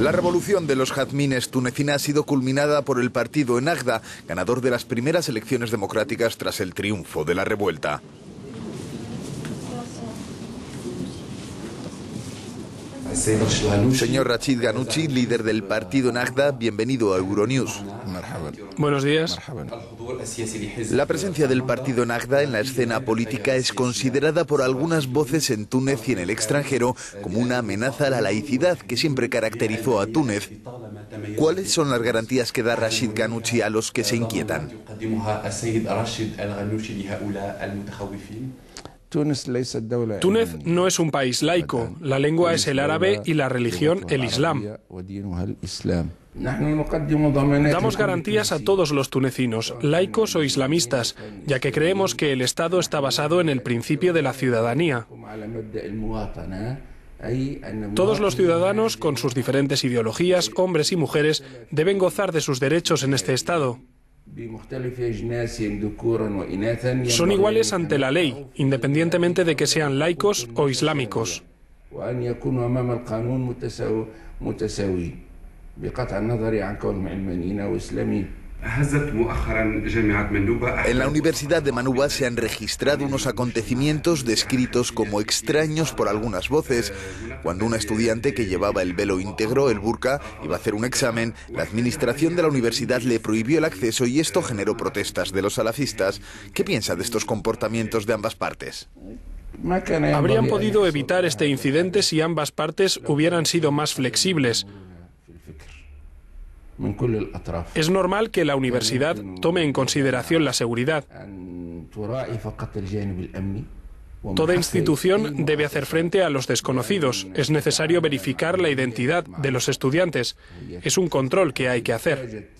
La revolución de los jazmines tunecina ha sido culminada por el partido en Agda, ganador de las primeras elecciones democráticas tras el triunfo de la revuelta. Señor Rachid Ganucci, líder del partido Nagda, bienvenido a Euronews. Buenos días. La presencia del partido Nagda en la escena política es considerada por algunas voces en Túnez y en el extranjero como una amenaza a la laicidad que siempre caracterizó a Túnez. ¿Cuáles son las garantías que da Rashid Ganucci a los que se inquietan? Túnez no es un país laico, la lengua es el árabe y la religión el islam. Damos garantías a todos los tunecinos, laicos o islamistas, ya que creemos que el Estado está basado en el principio de la ciudadanía. Todos los ciudadanos, con sus diferentes ideologías, hombres y mujeres, deben gozar de sus derechos en este Estado. Son iguales ante la ley, independientemente de que sean laicos o islámicos. En la Universidad de Manuba se han registrado unos acontecimientos descritos como extraños por algunas voces. Cuando una estudiante que llevaba el velo íntegro, el burka, iba a hacer un examen, la administración de la universidad le prohibió el acceso y esto generó protestas de los salafistas. ¿Qué piensa de estos comportamientos de ambas partes? Habrían podido evitar este incidente si ambas partes hubieran sido más flexibles. Es normal que la universidad tome en consideración la seguridad. Toda institución debe hacer frente a los desconocidos. Es necesario verificar la identidad de los estudiantes. Es un control que hay que hacer.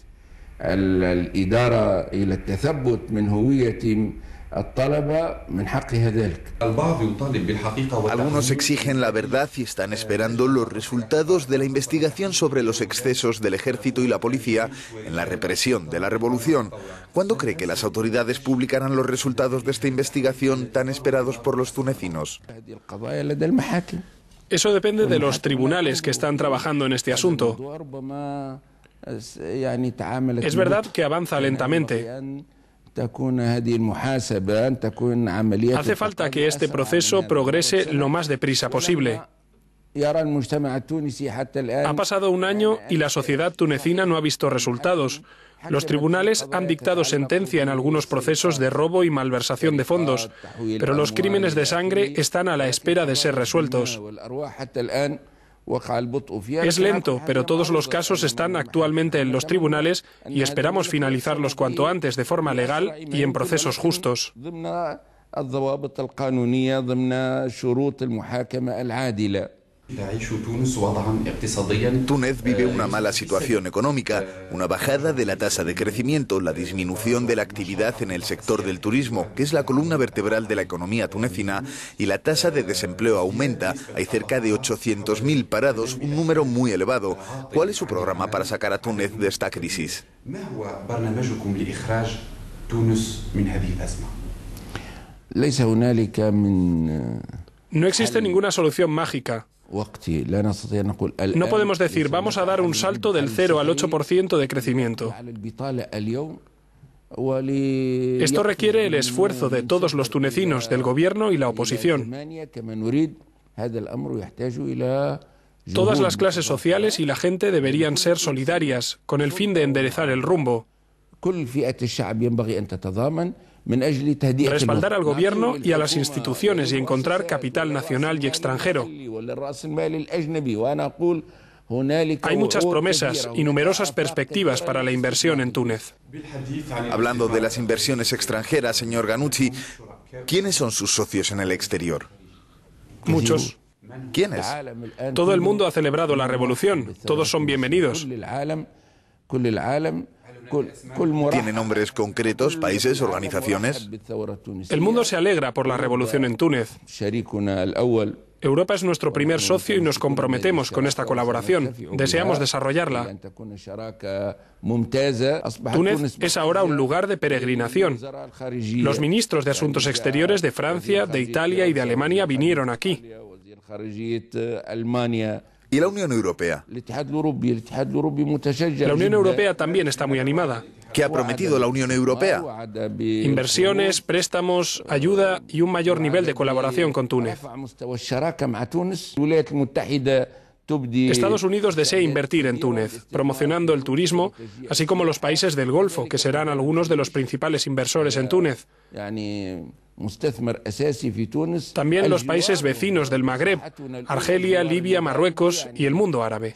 Algunos exigen la verdad y están esperando los resultados de la investigación sobre los excesos del ejército y la policía en la represión de la revolución. ¿Cuándo cree que las autoridades publicarán los resultados de esta investigación tan esperados por los tunecinos? Eso depende de los tribunales que están trabajando en este asunto. Es verdad que avanza lentamente. Hace falta que este proceso progrese lo más deprisa posible. Ha pasado un año y la sociedad tunecina no ha visto resultados. Los tribunales han dictado sentencia en algunos procesos de robo y malversación de fondos, pero los crímenes de sangre están a la espera de ser resueltos. Es lento, pero todos los casos están actualmente en los tribunales y esperamos finalizarlos cuanto antes de forma legal y en procesos justos. Túnez vive una eh, mala situación económica, eh, una bajada de la tasa de crecimiento, la disminución de la actividad en el sector del turismo, que es la columna vertebral de la economía tunecina, y la tasa de desempleo aumenta. Hay cerca de 800.000 parados, un número muy elevado. ¿Cuál es su programa para sacar a Túnez de esta crisis? Eh, no existe ninguna solución mágica. No podemos decir, vamos a dar un salto del 0 al 8% de crecimiento. Esto requiere el esfuerzo de todos los tunecinos, del gobierno y la oposición. Todas las clases sociales y la gente deberían ser solidarias con el fin de enderezar el rumbo respaldar al gobierno y a las instituciones y encontrar capital nacional y extranjero. Hay muchas promesas y numerosas perspectivas para la inversión en Túnez. Hablando de las inversiones extranjeras, señor Ganucci, ¿quiénes son sus socios en el exterior? Muchos. ¿Quiénes? Todo el mundo ha celebrado la revolución. Todos son bienvenidos. ¿Tiene nombres concretos, países, organizaciones? El mundo se alegra por la revolución en Túnez. Europa es nuestro primer socio y nos comprometemos con esta colaboración. Deseamos desarrollarla. Túnez es ahora un lugar de peregrinación. Los ministros de Asuntos Exteriores de Francia, de Italia y de Alemania vinieron aquí y la Unión Europea. La Unión Europea también está muy animada. ¿Qué ha prometido la Unión Europea? Inversiones, préstamos, ayuda y un mayor nivel de colaboración con Túnez. Estados Unidos desea invertir en Túnez, promocionando el turismo, así como los países del Golfo, que serán algunos de los principales inversores en Túnez. También los países vecinos del Magreb, Argelia, Libia, Marruecos y el mundo árabe.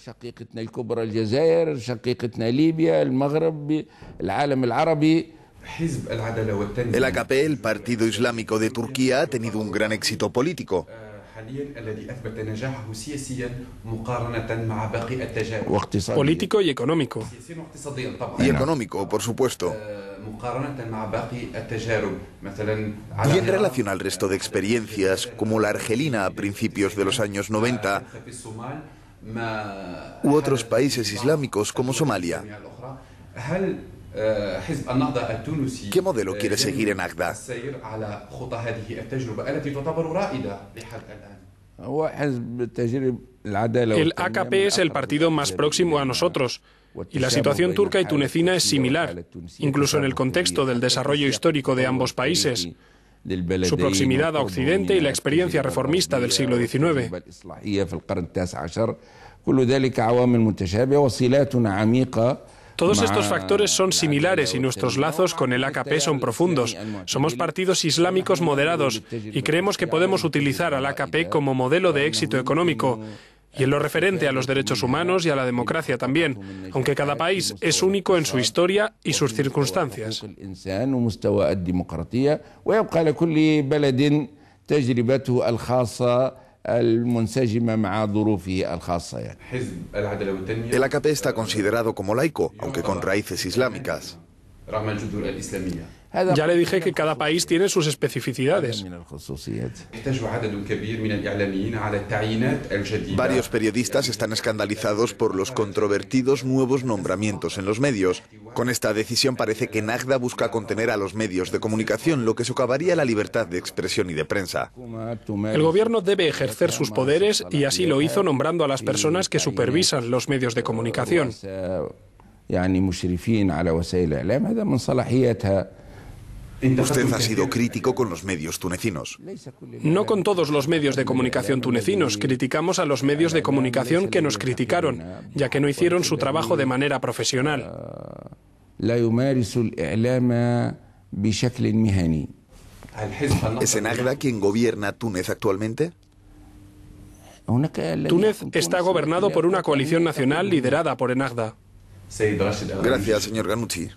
El AKP, el Partido Islámico de Turquía, ha tenido un gran éxito político. Político y económico. Y económico, por supuesto. Y en relación al resto de experiencias, como la argelina a principios de los años 90, u otros países islámicos como Somalia. ¿Qué modelo quiere seguir en Agda? El AKP es el partido más próximo a nosotros. Y la situación turca y tunecina es similar, incluso en el contexto del desarrollo histórico de ambos países, su proximidad a Occidente y la experiencia reformista del siglo XIX. Todos estos factores son similares y nuestros lazos con el AKP son profundos. Somos partidos islámicos moderados y creemos que podemos utilizar al AKP como modelo de éxito económico y en lo referente a los derechos humanos y a la democracia también, aunque cada país es único en su historia y sus circunstancias. El AKP está considerado como laico, aunque con raíces islámicas. Ya le dije que cada país tiene sus especificidades. Varios periodistas están escandalizados por los controvertidos nuevos nombramientos en los medios con esta decisión parece que Nagda busca contener a los medios de comunicación, lo que socavaría la libertad de expresión y de prensa. El gobierno debe ejercer sus poderes y así lo hizo nombrando a las personas que supervisan los medios de comunicación. Usted ha sido crítico con los medios tunecinos. No con todos los medios de comunicación tunecinos. Criticamos a los medios de comunicación que nos criticaron, ya que no hicieron su trabajo de manera profesional. ¿Es Enagda quien gobierna Túnez actualmente? Túnez está gobernado por una coalición nacional liderada por Enagda. Gracias, señor Ganucci.